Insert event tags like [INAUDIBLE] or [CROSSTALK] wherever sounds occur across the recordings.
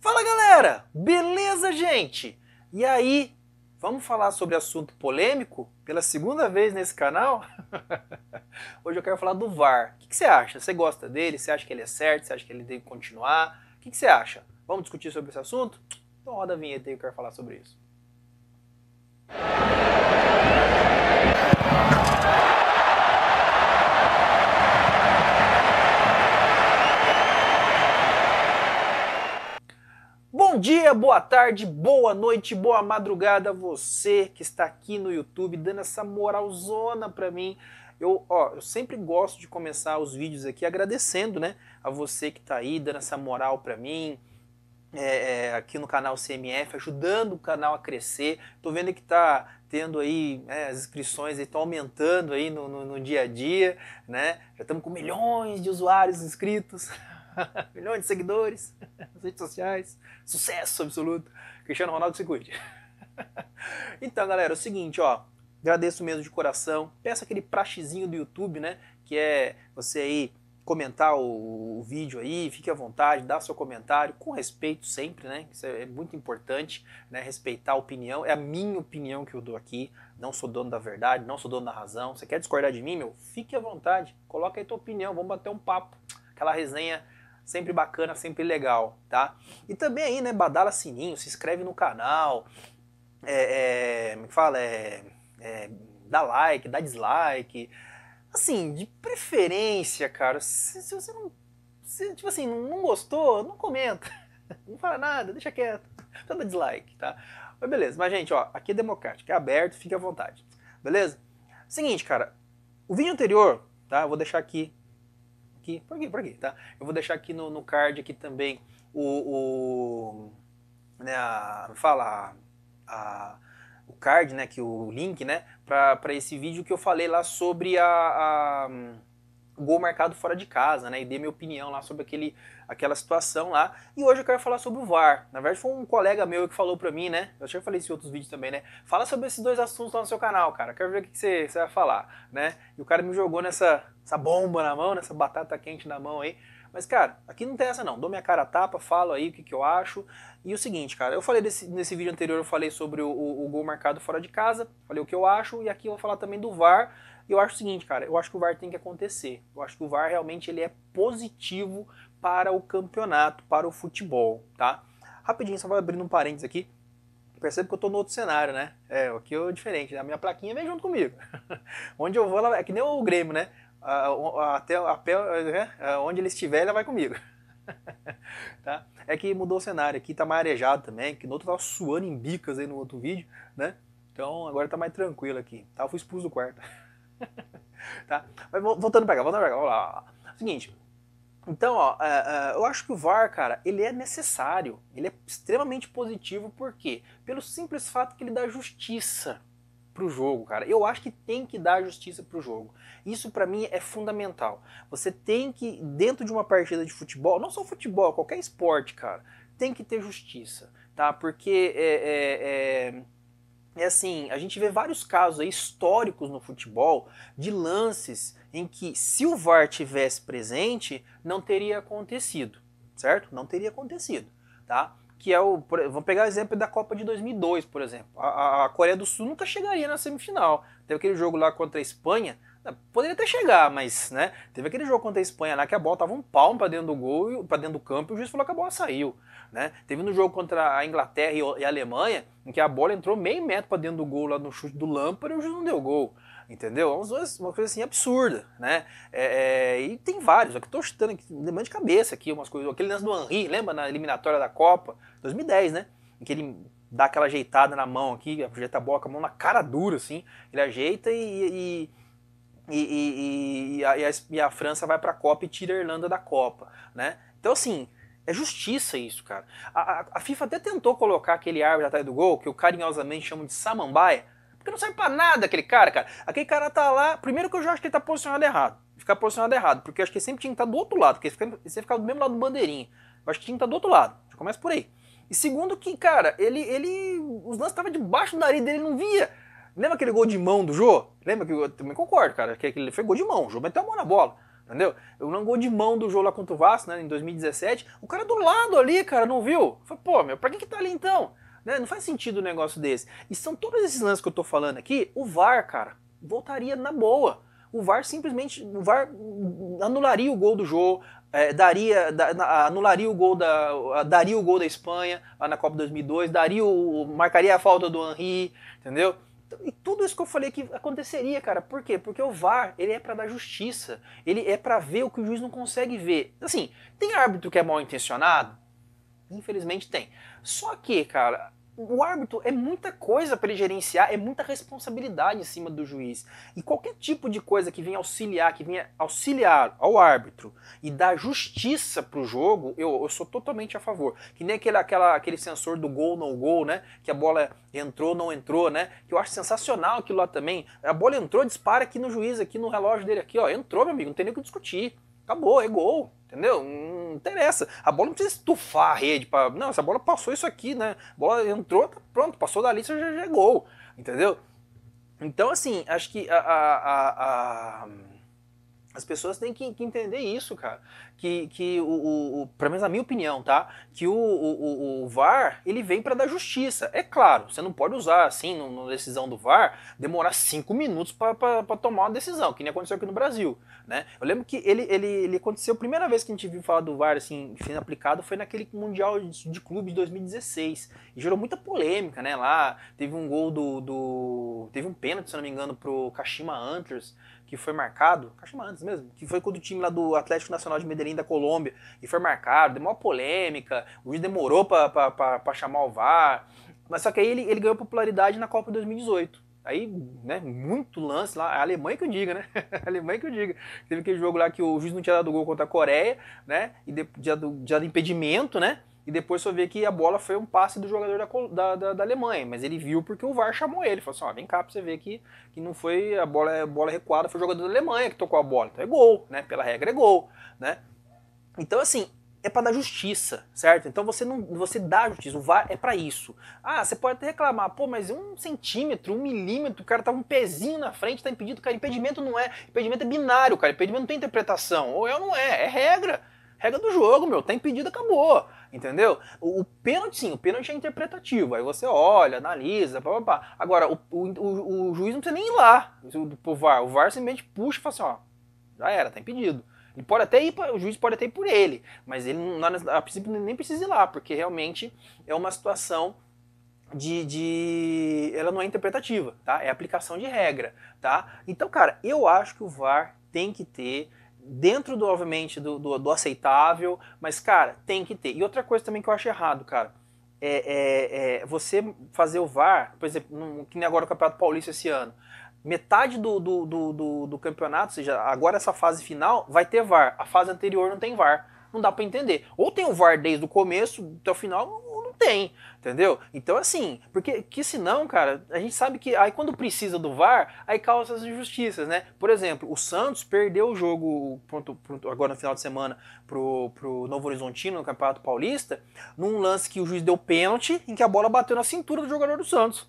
Fala galera, beleza gente? E aí, vamos falar sobre assunto polêmico pela segunda vez nesse canal? [LAUGHS] Hoje eu quero falar do VAR. O que, você acha? Você gosta dele? Você acha que ele é certo? Você acha que ele tem que continuar? O que, que você acha? Vamos discutir sobre esse assunto? Então roda a vinheta aí, eu quero falar sobre isso. boa tarde, boa noite, boa madrugada você que está aqui no YouTube dando essa moralzona para mim. Eu, ó, eu sempre gosto de começar os vídeos aqui agradecendo, né, a você que está aí dando essa moral para mim. É, é, aqui no canal CMF, ajudando o canal a crescer. Tô vendo que tá tendo aí né, as inscrições estão aumentando aí no, no, no, dia a dia, né? Já estamos com milhões de usuários inscritos. [LAUGHS] milhões de seguidores nas redes sociais, sucesso absoluto. Cristiano Ronaldo se cuide. [LAUGHS] então, galera, é o seguinte, ó. Agradeço mesmo de coração. Peça aquele praxezinho do YouTube, né? Que é você aí comentar o, o, vídeo aí, fique à vontade, dá seu comentário, com respeito sempre, né? Isso é, é muito importante, né? Respeitar a opinião, é a minha opinião que eu dou aqui, não sou dono da verdade, não sou dono da razão. Você quer discordar de mim, meu? Fique à vontade, coloca aí tua opinião, vamos bater um papo, aquela resenha sempre bacana, sempre legal, tá? E também aí, né, badala sininho, se inscreve no canal, é, é, me é fala, é, é, dá like, dá dislike, assim, de preferência, cara, se, se você não, se, tipo assim, não, gostou, não comenta, [LAUGHS] não fala nada, deixa quieto, [LAUGHS] só dá dislike, tá? Mas beleza, mas gente, ó, aqui é democrático, é aberto, fique à vontade, beleza? Seguinte, cara, o vídeo anterior, tá, eu vou deixar aqui aqui, por aqui, por aqui, tá? Eu vou deixar aqui no, no card aqui também o, o né, a, fala a, o card, né, que o link, né, para esse vídeo que eu falei lá sobre a, a hum, gol marcado fora de casa, né, e dei minha opinião lá sobre aquele aquela situação lá. E hoje eu quero falar sobre o VAR. Na verdade, foi um colega meu que falou pra mim, né? Eu já falei isso em outros vídeos também, né? Fala sobre esses dois assuntos lá no seu canal, cara. Quero ver o que você, você vai falar, né? E o cara me jogou nessa essa bomba na mão, nessa batata quente na mão aí. Mas, cara, aqui não tem essa não. Dou minha cara a tapa, falo aí o que, que eu acho. E o seguinte, cara, eu falei desse, nesse vídeo anterior, eu falei sobre o, o, o, gol marcado fora de casa, falei o que eu acho, e aqui eu vou falar também do VAR. E eu acho o seguinte, cara, eu acho que o VAR tem que acontecer. Eu acho que o VAR realmente ele é positivo para o campeonato, para o futebol, tá? Rapidinho, só vou abrir um parênteses aqui. Percebe que eu estou no outro cenário, né? É, aqui é diferente, né? a minha plaquinha vem junto comigo. [LAUGHS] Onde eu vou, ela é que nem o Grêmio, né? Até a pé, é, é, onde ele estiver, ela vai comigo. [LAUGHS] tá? É que mudou o cenário aqui, tá marejado também, que no outro tava suando em bicas aí no outro vídeo, né? Então agora tá mais tranquilo aqui, tá? Eu fui expulso do quarto. [LAUGHS] tá? Mas voltando pra cá, voltando pra cá, vamos lá. Seguinte, então, ó, uh, uh, eu acho que o VAR, cara, ele é necessário, ele é extremamente positivo, por quê? Pelo simples fato que ele dá justiça pro jogo, cara. Eu acho que tem que dar justiça pro jogo. Isso para mim é fundamental. Você tem que, dentro de uma partida de futebol, não só futebol, qualquer esporte, cara, tem que ter justiça, tá? Porque é, é, é é assim, a gente vê vários casos históricos no futebol de lances em que se o VAR tivesse presente, não teria acontecido, certo? Não teria acontecido, tá? Que é o, vamos pegar o exemplo da Copa de 2002, por exemplo. A, a Coreia do Sul nunca chegaria na semifinal. Teve aquele jogo lá contra a Espanha, ah, poderia até chegar, mas, né? Teve aquele jogo contra a Espanha lá que a bola tava um palmo para dentro do gol, para dentro do campo, e o juiz falou que a bola saiu, né? Teve no jogo contra a Inglaterra e a Alemanha, em que a bola entrou meio metro para dentro do gol lá no chute do Lampard e o juiz não deu gol. Entendeu? É uma coisa assim absurda, né? É, é, e tem vários, aqui tô chutando aqui, lembrando de cabeça aqui umas coisas. Aquele lance do Henri, lembra na eliminatória da Copa? 2010, né? Em que ele dá aquela ajeitada na mão aqui, ajeita a bola com a mão na cara dura, assim. Ele ajeita e, e e, e, e, a, a, e, a, França vai para a Copa e tira a Irlanda da Copa, né? Então, assim, é justiça isso, cara. A, a, FIFA até tentou colocar aquele árbitro atrás do gol, que eu carinhosamente chamo de samambaia, porque não serve pra nada aquele cara, cara. Aquele cara tá lá, primeiro que eu já acho que ele tá posicionado errado. Ficar posicionado errado, porque eu acho que ele sempre tinha que estar tá do outro lado, porque ele sempre ficava do mesmo lado do bandeirinha. Eu acho que tinha que estar tá do outro lado. Já começa por aí. E segundo que, cara, ele, ele os lances estavam debaixo do nariz dele, não via. Lembra aquele gol de mão do Jô? Lembra que eu também concordo, cara, que aquele foi gol de mão, o Jô meteu a mão na bola. Entendeu? Eu não gol de mão do Jô lá contra o Vasco, né, em 2017. O cara do lado ali, cara, não viu? Foi, pô, meu, pra que que tá ali então? Né? Não faz sentido um negócio desse. E são todos esses lances que eu tô falando aqui, o VAR, cara, voltaria na boa. O VAR simplesmente, o VAR anularia o gol do Jô, é, daria, da, anularia o gol da, daria o gol da Espanha lá na Copa 2002, daria o, marcaria a falta do Henry, entendeu? E tudo isso que eu falei que aconteceria, cara. Por quê? Porque o VAR, ele é para dar justiça. Ele é para ver o que o juiz não consegue ver. Assim, tem árbitro que é mal intencionado? Infelizmente tem. Só que, cara, o árbitro é muita coisa para ele gerenciar, é muita responsabilidade em cima do juiz. E qualquer tipo de coisa que venha auxiliar, que venha auxiliar ao árbitro e dar justiça pro jogo, eu, eu sou totalmente a favor. Que nem aquele, aquela, aquele sensor do gol, não gol, né? Que a bola entrou, não entrou, né? Que eu acho sensacional aquilo lá também. A bola entrou, dispara aqui no juiz, aqui no relógio dele, aqui, ó. Entrou, meu amigo, não tem nem o que discutir. Acabou, é gol. Entendeu? Não interessa. A bola não precisa estufar a rede. Pra... Não, essa bola passou isso aqui, né? A bola entrou, tá pronto, passou da lista, já, já é gol. Entendeu? Então, assim, acho que a, a, a, as pessoas têm que, que entender isso, cara que, que o, o, o pelo menos a minha opinião, tá? Que o, o, o VAR, ele vem para dar justiça. É claro, você não pode usar, assim, na decisão do VAR, demorar cinco minutos para tomar uma decisão, que nem aconteceu aqui no Brasil, né? Eu lembro que ele, ele, ele aconteceu, a primeira vez que a gente viu falar do VAR, assim, sendo aplicado, foi naquele Mundial de Clube de 2016. E gerou muita polêmica, né? Lá teve um gol do... do teve um pênalti, se não me engano, pro Kashima Antlers, que foi marcado, Kashima Antlers mesmo, que foi quando o time lá do Atlético Nacional de Medellín da Colômbia e foi marcado, deu uma polêmica, o juiz demorou para chamar o VAR. Mas só que aí ele, ele ganhou popularidade na Copa 2018 aí, né, muito lance lá, a Alemanha que eu diga, né, [LAUGHS] a Alemanha que eu diga, teve aquele jogo lá que o juiz não tinha dado gol contra a Coreia, né, e de, do, já do impedimento, né, e depois só vê que a bola foi um passe do jogador da, da, da, da Alemanha, mas ele viu porque o VAR chamou ele, falou assim, ó, vem cá pra você ver que, que não foi a bola, a é, bola recuada, foi o jogador da Alemanha que tocou a bola, então é gol, né, pela regra é gol, né, então, assim, é para dar justiça, certo? Então você não você dá justiça, o VAR é para isso. Ah, você pode até reclamar, pô, mas um centímetro, um milímetro, o cara tá um pezinho na frente, tá impedido, cara. Impedimento não é, impedimento é binário, cara. Impedimento não tem interpretação, ou é ou não é, é regra. Regra do jogo, meu, tá impedido, acabou. Entendeu? O, o pênalti, sim, o pênalti é interpretativo. Aí você olha, analisa, papapá. Agora, o, o, o, juiz não precisa nem ir lá pro VAR. O VAR simplesmente puxa e fala assim, ó, já era, tá impedido. Ele pode até ir, pra, o juiz pode até ir por ele, mas ele não, a princípio nem precisa ir lá, porque realmente é uma situação de, de, ela não é interpretativa, tá? É aplicação de regra, tá? Então, cara, eu acho que o VAR tem que ter dentro do obviamente do, do, do aceitável, mas cara, tem que ter. E outra coisa também que eu acho errado, cara, é, é, é você fazer o VAR, por exemplo, no, que nem agora o Campeonato Paulista esse ano metade do, do, do, do, do campeonato, ou seja, agora essa fase final, vai ter VAR. A fase anterior não tem VAR. Não dá para entender. Ou tem o VAR desde o começo até o final, ou não tem, entendeu? Então, assim, porque que senão, cara, a gente sabe que aí quando precisa do VAR, aí causa as injustiças, né? Por exemplo, o Santos perdeu o jogo pronto, pronto, agora no final de semana pro, pro Novo Horizontino, no Campeonato Paulista, num lance que o juiz deu pênalti, em que a bola bateu na cintura do jogador do Santos.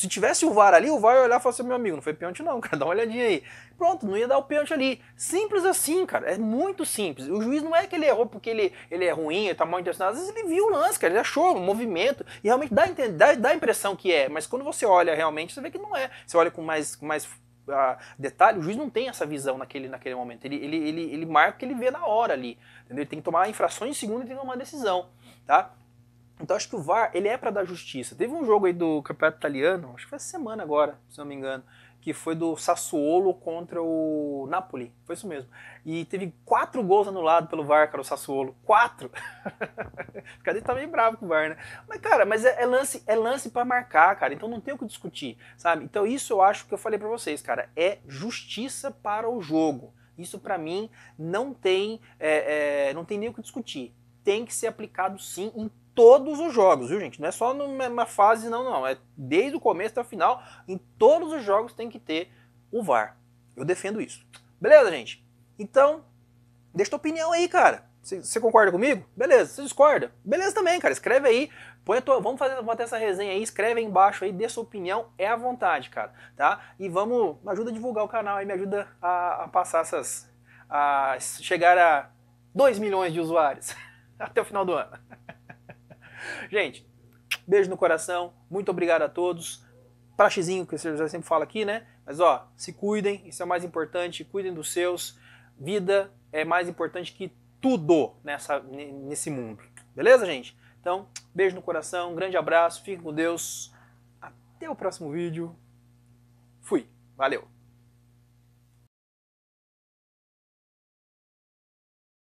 Se tivesse o VAR ali, o VAR ia olhar e falar assim, meu amigo, não foi pênalti não, [LAUGHS] cara, dá uma olhadinha aí. Pronto, não ia dar o pênalti ali. Simples assim, cara, é muito simples. O juiz não é que ele errou porque ele, ele é ruim, ele tá mal intencionado, às vezes ele viu o lance, cara, ele achou o movimento, e realmente dá, dá, dá a impressão que é, mas quando você olha realmente, você vê que não é. Você olha com mais, com mais ah, detalhe, o juiz não tem essa visão naquele, naquele momento. Ele, ele, ele, ele marca o que ele vê na hora ali. Entendeu? Ele tem que tomar infrações em segundo e tem que tomar decisão. Tá? Então acho que o VAR, ele é para dar justiça. Teve um jogo aí do Campeonato Italiano, acho que foi essa semana agora, se não me engano, que foi do Sassuolo contra o Napoli. Foi isso mesmo. E teve quatro gols anulados pelo VAR, cara, o Sassuolo. Quatro! Cadê [LAUGHS] tá meio bravo com o VAR, né? Mas, cara, mas é, é lance é lance para marcar, cara. Então não tem o que discutir, sabe? Então isso eu acho que eu falei para vocês, cara. É justiça para o jogo. Isso para mim não tem, é, é, não tem nem o que discutir tem que ser aplicado sim em todos os jogos, viu gente? Não é só numa fase não, não. É desde o começo até o final, em todos os jogos tem que ter o VAR. Eu defendo isso. Beleza, gente? Então, deixa tua opinião aí, cara. Você concorda comigo? Beleza. Você discorda? Beleza também, cara. Escreve aí. Põe tua, vamos fazer vamos essa resenha aí. Escreve aí embaixo aí. Dê sua opinião. É à vontade, cara. Tá? E vamos... Me ajuda a divulgar o canal aí. Me ajuda a, a passar essas... A chegar a 2 milhões de usuários. [LAUGHS] [LAUGHS] até o final do ano. [LAUGHS] Gente, beijo no coração, muito obrigado a todos. Praxezinho, que você já sempre fala aqui, né? Mas ó, se cuidem, isso é o mais importante, cuidem dos seus. Vida é mais importante que tudo nessa, nesse mundo. Beleza, gente? Então, beijo no coração, um grande abraço, fiquem com Deus. Até o próximo vídeo. Fui, valeu!